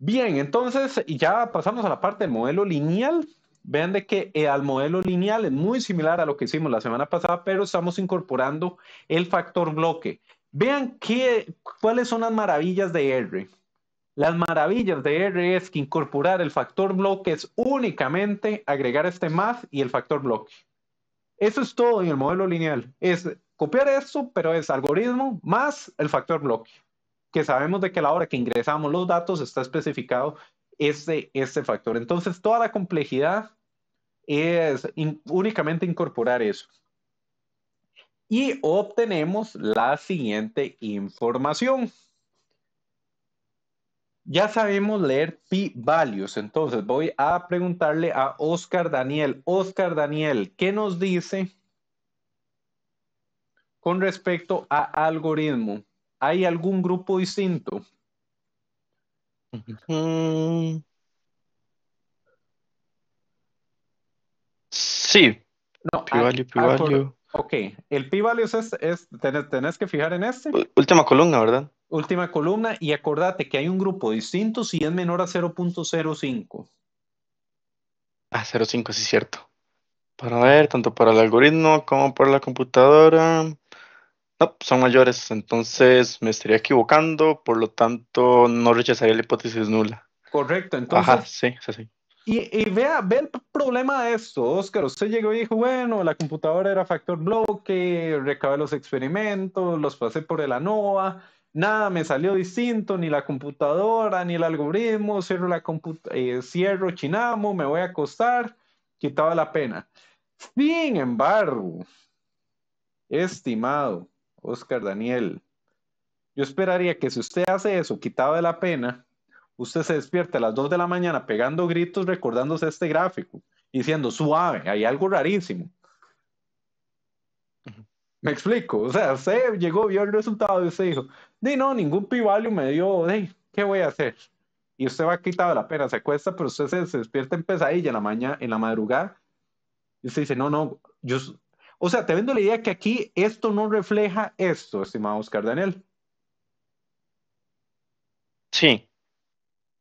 Bien, entonces ya pasamos a la parte del modelo lineal. Vean de que eh, al modelo lineal es muy similar a lo que hicimos la semana pasada, pero estamos incorporando el factor bloque. Vean qué, cuáles son las maravillas de R. Las maravillas de R es que incorporar el factor bloque es únicamente agregar este más y el factor bloque. Eso es todo en el modelo lineal. Es copiar esto, pero es algoritmo más el factor bloque que sabemos de que a la hora que ingresamos los datos está especificado este, factor. Entonces, toda la complejidad es únicamente incorporar eso. Y obtenemos la siguiente información. Ya sabemos leer p-values, entonces voy a preguntarle a Oscar Daniel. Oscar Daniel, ¿qué nos dice con respecto a algoritmo? ¿Hay algún grupo distinto? Sí. No, P-value, ah, P-value. Ah, ok, el P-value es, tenés, que fijar en este. Última columna, ¿verdad? Última columna y acordate que hay un grupo distinto si es menor a 0.05. Ah, 0.05, sí, cierto. Para ver, tanto para el algoritmo como para la computadora. No, son mayores, entonces me estaría equivocando, por lo tanto no rechazaría la hipótesis nula. Correcto, entonces. Ajá, sí, sí, sí. Y, vea, ve el problema de esto, Oscar. Usted llegó y dijo, bueno, la computadora era factor bloque, recabé los experimentos, los pasé por el ANOVA, nada me salió distinto, ni la computadora, ni el algoritmo, cierro la eh, cierro Chinamo, me voy a acostar, quitaba la pena. Sin embargo, estimado, Oscar Daniel, yo esperaría que si usted hace eso, quitado de la pena, usted se despierta a las 2 de la mañana pegando gritos recordándose este gráfico, diciendo, suave, hay algo rarísimo. Me explico, o sea, se llegó, vio el resultado y usted dijo, ni no, ningún pivalio me dio, hey, ¿qué voy a hacer? Y usted va quitado de la pena, se acuesta, pero usted se, despierta en pesadilla en la, mañana, en la madrugada y usted dice, no, no, yo o sea, te vendo la idea que aquí esto no refleja esto, estimado Oscar Daniel. Sí.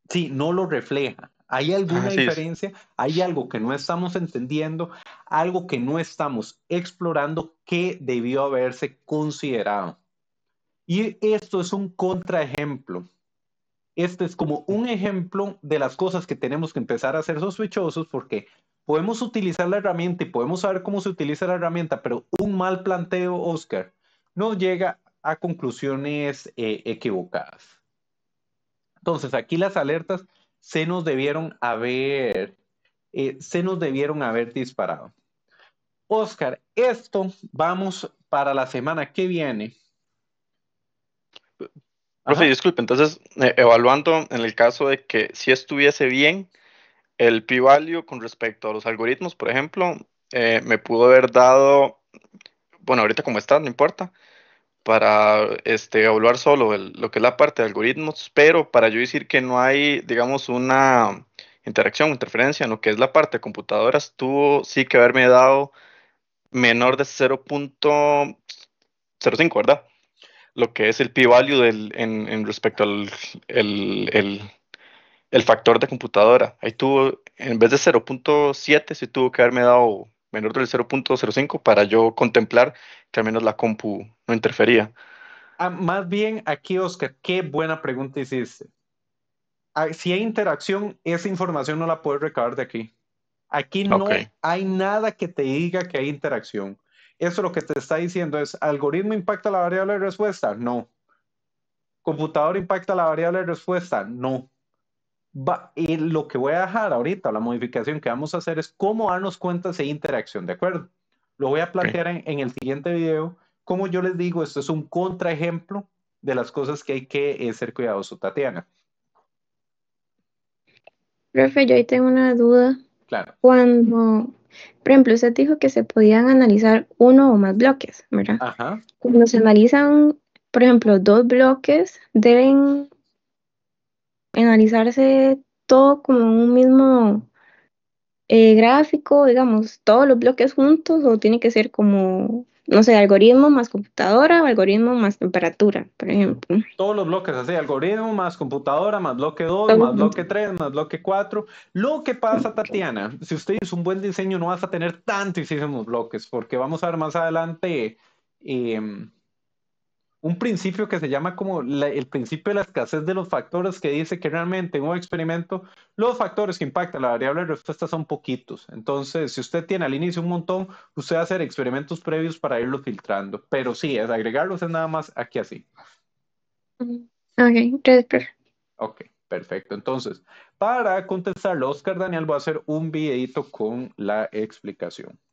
Sí, no lo refleja. Hay alguna diferencia, hay algo que no estamos entendiendo, algo que no estamos explorando que debió haberse considerado. Y esto es un contraejemplo. Este es como un ejemplo de las cosas que tenemos que empezar a ser sospechosos porque podemos utilizar la herramienta y podemos saber cómo se utiliza la herramienta, pero un mal planteo, Oscar, nos llega a conclusiones eh, equivocadas. Entonces, aquí las alertas se nos debieron haber, eh, se nos debieron haber disparado. Oscar, esto vamos para la semana que viene. Profe, disculpe, entonces, eh, evaluando en el caso de que si estuviese bien, el p-value con respecto a los algoritmos, por ejemplo, eh, me pudo haber dado, bueno, ahorita como está, no importa, para este, evaluar solo lo que es la parte de algoritmos, pero para yo decir que no hay, digamos, una interacción, interferencia en lo que es la parte de computadoras, tuvo sí que haberme dado menor de 0.05, ¿verdad? Lo que es el p-value en, respecto al el factor de computadora. Ahí tuvo, en vez de 0.7, si tuvo que haberme dado menor del 0.05 para yo contemplar que al menos la compu no interfería. Ah, más bien aquí, Oscar, qué buena pregunta hiciste. Ah, si hay interacción, esa información no la puedes recabar de aquí. Aquí no hay nada que te diga que hay interacción. Eso lo que te está diciendo es, ¿algoritmo impacta la variable de respuesta? No. ¿Computador impacta la variable de respuesta? No y lo que voy a dejar ahorita, la modificación que vamos a hacer es cómo darnos cuenta de esa interacción, ¿de acuerdo? Lo voy a plantear en, en, el siguiente video. Como yo les digo, esto es un contraejemplo de las cosas que hay que eh, ser cuidadoso, Tatiana. Profe, yo ahí tengo una duda. Claro. Cuando, por ejemplo, usted dijo que se podían analizar uno o más bloques, ¿verdad? Ajá. Cuando se analizan, por ejemplo, dos bloques, deben organizarse todo como un mismo eh, gráfico, digamos, todos los bloques juntos o tiene que ser como, no sé, algoritmo más computadora o algoritmo más temperatura, por ejemplo. Todos los bloques, así, algoritmo más computadora, más bloque 2, más bloque 3, más bloque 4. Lo que pasa, Tatiana, si usted hizo un buen diseño no vas a tener tantísimos bloques porque vamos a ver más adelante... Em, un principio que se llama como el principio de la escasez de los factores, que dice que realmente en un experimento los factores que impactan la variable de respuesta son poquitos. Entonces, si usted tiene al inicio un montón, usted va a hacer experimentos previos para irlo filtrando. Pero sí, es agregarlos es nada más aquí así. Ok, Ok, perfecto. Entonces, para contestarlo, Oscar Daniel va a hacer un videito con la explicación.